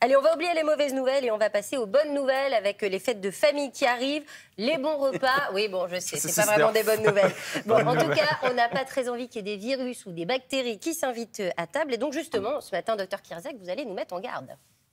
Allez, on va oublier les mauvaises nouvelles et on va passer aux bonnes nouvelles avec euh, les fêtes de famille qui arrivent, les bons repas. Oui, bon, je sais, c'est pas vraiment des bonnes nouvelles. en tout cas, on n'a pas très envie qu'il y ait des virus ou des bactéries qui s'invitent euh, à table. Et donc, justement, ce matin, docteur Kirzak, vous allez nous mettre en garde.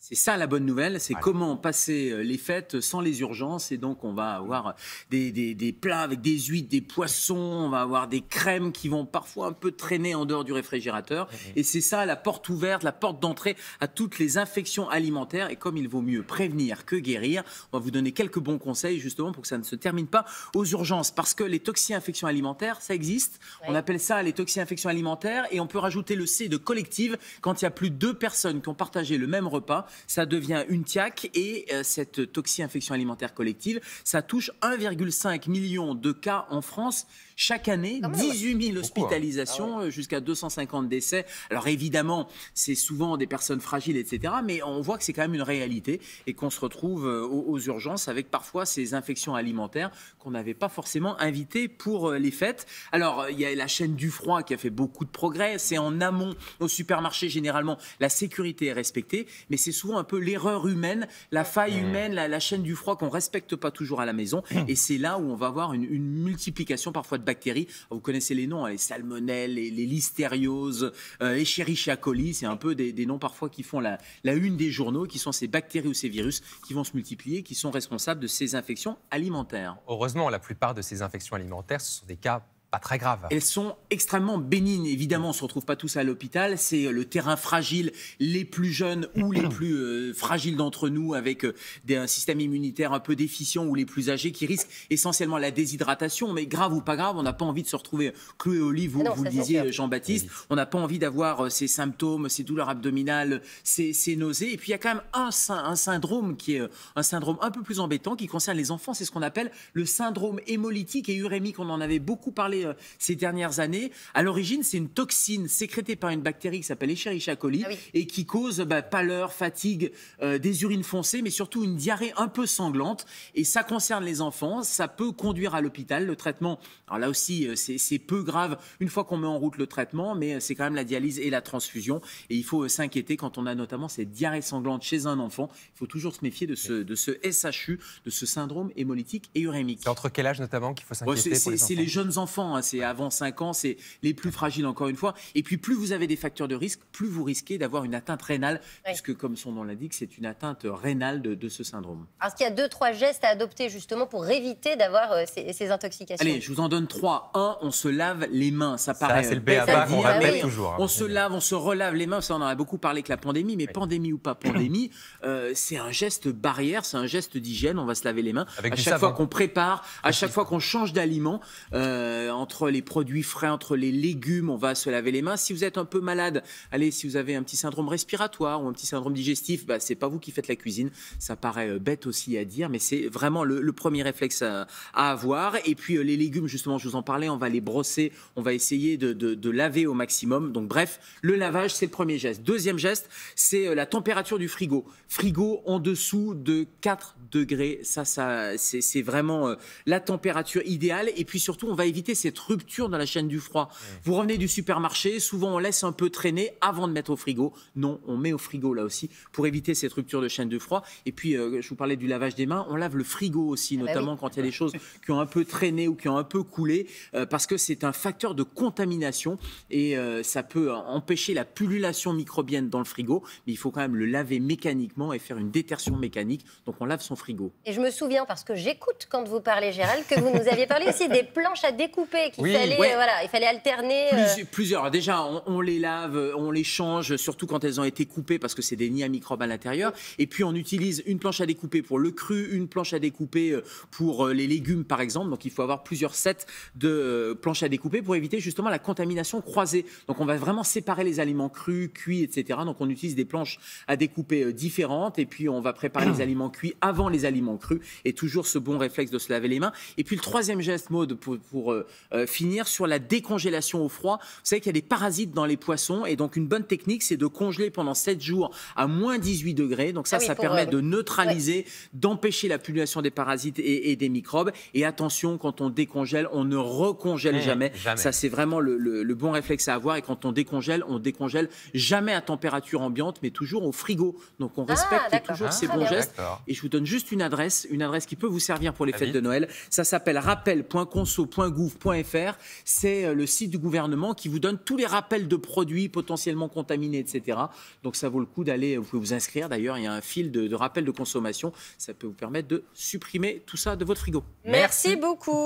C'est ça la bonne nouvelle, c'est comment passer euh, les fêtes sans les urgences. Et donc, on va avoir des, plats avec des huîtres, des poissons, on va avoir des crèmes qui vont parfois un peu traîner en dehors du réfrigérateur. Et c'est ça la porte ouverte, la porte d'entrée à toutes les infections alimentaires. Et comme il vaut mieux prévenir que guérir, on va vous donner quelques bons conseils justement pour que ça ne se termine pas aux urgences. Parce que les toxi-infections alimentaires, ça existe. On appelle ça les toxi-infections alimentaires. Et on peut rajouter le C de collective quand il y a plus de deux personnes qui ont partagé le même repas ça devient une tiac et euh, cette toxi-infection alimentaire collective, ça touche 1,5 million de cas en France chaque année, 18 ah 000 hospitalisations, ah euh, jusqu'à 250 décès. Alors évidemment, c'est souvent des personnes fragiles, etc. Mais on voit que c'est quand même une réalité et qu'on se retrouve euh, aux, aux, urgences avec parfois ces infections alimentaires qu'on n'avait pas forcément invitées pour les fêtes. Alors il y a la chaîne du froid qui a fait beaucoup de progrès. C'est en amont au supermarché généralement la sécurité est respectée, mais c'est souvent un peu l'erreur humaine, la faille mmh. humaine, la, chaîne du froid qu'on respecte pas toujours à la maison. Mmh. Et c'est là où on va avoir une, multiplication parfois de bactéries. Vous connaissez les noms, hein, les salmonelles, les, les listérioses, euh, les chérichia coli. C'est un peu des, noms parfois qui font la, la une des journaux, qui sont ces bactéries ou ces virus qui vont se multiplier, qui sont responsables de ces infections alimentaires. Heureusement, la plupart de ces infections alimentaires, ce sont des cas très grave Elles sont extrêmement bénignes. Évidemment, on ne se retrouve pas tous à l'hôpital. C'est euh, le terrain fragile, les plus jeunes ou les plus euh, fragiles d'entre nous, avec euh, un système immunitaire un peu déficient ou les plus âgés qui risquent essentiellement la déshydratation. Mais grave ou pas grave, on n'a pas envie de se retrouver cloué au lit, vous, ah vous le disiez, Jean-Baptiste. On n'a pas envie d'avoir ces symptômes, ces douleurs abdominales, ces, nausées. Et puis, il y a quand même un, un syndrome qui est un syndrome un peu plus embêtant qui concerne les enfants. C'est ce qu'on appelle le syndrome hémolytique et urémique. On en avait beaucoup parlé euh, ces dernières années. À l'origine, c'est une toxine sécrétée par une bactérie qui s'appelle Escherichia coli ah et qui cause bah, pâleur, fatigue, euh, des urines foncées, mais surtout une diarrhée un peu sanglante. Et ça concerne les enfants. Ça peut conduire à l'hôpital. Le traitement, alors là aussi, euh, c'est peu grave une fois qu'on met en route le traitement, mais c'est quand même la dialyse et la transfusion. Et il faut s'inquiéter quand on a notamment cette diarrhée sanglante chez un enfant. Il faut toujours se méfier de ce, de ce SHU, de ce syndrome hémolytique et urémique. entre quel âge notamment qu'il faut s'inquiéter C'est les jeunes enfants hein. Hein, c'est avant 5 ans, c'est les plus fragiles encore une fois. Et puis plus vous avez des facteurs de risque, plus vous risquez d'avoir une atteinte rénale, puisque comme son nom l'indique, c'est une atteinte rénale de, ce syndrome. Alors qu'il y a deux, trois gestes à adopter justement pour éviter d'avoir euh, ces, intoxications Allez, je vous en donne trois. Un, on se lave les mains, ça, ça paraît. c'est euh, le qu'on rappelle toujours. Hein. On se lave, on se relave les mains, ça on en a beaucoup parlé avec la pandémie, mais pandémie ou pas pandémie, euh, c'est un geste barrière, c'est un geste d'hygiène, on va se laver les mains. à chaque fois qu'on prépare, à chaque fois qu'on change d'aliment, entre les produits frais, entre les légumes, on va se laver les mains. Si vous êtes un peu malade, allez, si vous avez un petit syndrome respiratoire ou un petit syndrome digestif, bah, c'est pas vous qui faites la cuisine. Ça paraît euh, bête aussi à dire, mais c'est vraiment le, premier réflexe euh, à, avoir. Et puis euh, les légumes, justement, je vous en parlais, on va les brosser, on va essayer de, de, de laver au maximum. Donc bref, le lavage, c'est le premier geste. Deuxième geste, c'est la température du frigo. Frigo en dessous de 4 degrés, ça, ça c'est vraiment la température idéale. Et puis surtout, on va éviter cette rupture dans la chaîne du froid. Vous revenez du supermarché, souvent on laisse un peu traîner avant de mettre au frigo. Non, on met au frigo là aussi pour éviter cette rupture de chaîne du froid. Et puis, euh, je vous parlais du lavage des mains, on lave le frigo aussi, ah bah notamment quand il y a des choses qui ont un peu traîné ou qui ont un peu coulé, euh, parce que c'est un facteur de contamination et euh, ça peut empêcher la pullulation microbienne dans le frigo. Mais il faut quand même le laver mécaniquement et faire une détertion mécanique. Donc, on lave son frigo. Et je me souviens, parce que j'écoute quand vous parlez, Gérald, que vous nous aviez parlé aussi des planches à découper fallait, euh, voilà, il fallait alterner. Euh. Plusieurs. Déjà, on, les lave, euh, on les change, surtout quand elles ont été coupées parce que c'est des nids à microbes à l'intérieur. Et puis, on utilise une planche à découper pour le cru, une planche à découper pour les légumes, par exemple. Donc, il faut avoir plusieurs sets de planches à découper pour éviter justement la contamination croisée. Donc, on va vraiment séparer les aliments crus, cuits, etc. Donc, on utilise des planches à découper différentes et puis on va préparer les aliments cuits avant les aliments crus et toujours ce bon réflexe de se laver les mains. Et puis, le troisième geste, mode pour, pour euh, finir sur la décongélation au froid. Vous savez qu'il y a des parasites dans les poissons et donc une bonne technique, c'est de congeler pendant 7 jours à moins 18 degrés. Donc ça, ah ça permet euh, de neutraliser, d'empêcher la pullulation des parasites et, des microbes. Et attention, quand on décongèle, on ne recongèle eh, jamais. Ça, c'est vraiment le, bon réflexe à avoir. Et quand on décongèle, on décongèle jamais à température ambiante, mais toujours au frigo. Donc on ah, respecte toujours ah, ces bons gestes. Et je vous donne juste une adresse, une adresse qui peut vous servir pour les fêtes de Noël. Ça s'appelle rappel.conso.gouv.fr c'est euh, le site du gouvernement qui vous donne tous les rappels de produits potentiellement contaminés, etc. Donc ça vaut le coup d'aller, vous pouvez vous inscrire d'ailleurs, il y a un fil de, de rappel de consommation, ça peut vous permettre de supprimer tout ça de votre frigo. Merci beaucoup.